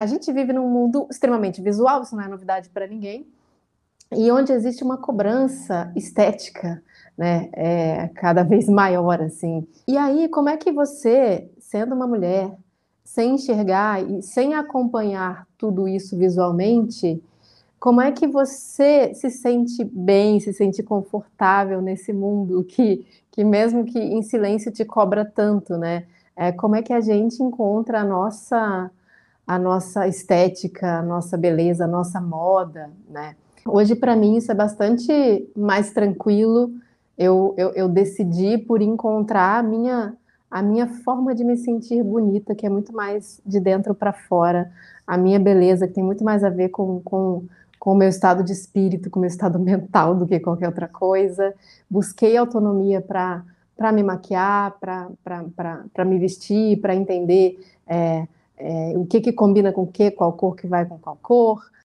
A gente vive num mundo extremamente visual, isso não é novidade para ninguém, e onde existe uma cobrança estética, né, é, cada vez maior, assim. E aí, como é que você, sendo uma mulher, sem enxergar e sem acompanhar tudo isso visualmente, como é que você se sente bem, se sente confortável nesse mundo que, que mesmo que em silêncio te cobra tanto, né? É, como é que a gente encontra a nossa a nossa estética, a nossa beleza, a nossa moda, né? Hoje, para mim, isso é bastante mais tranquilo. Eu, eu, eu decidi por encontrar a minha, a minha forma de me sentir bonita, que é muito mais de dentro para fora, a minha beleza, que tem muito mais a ver com, com, com o meu estado de espírito, com o meu estado mental do que qualquer outra coisa. Busquei autonomia para me maquiar, para me vestir, para entender. É, é, o que, que combina com o que, qual cor que vai com qual cor,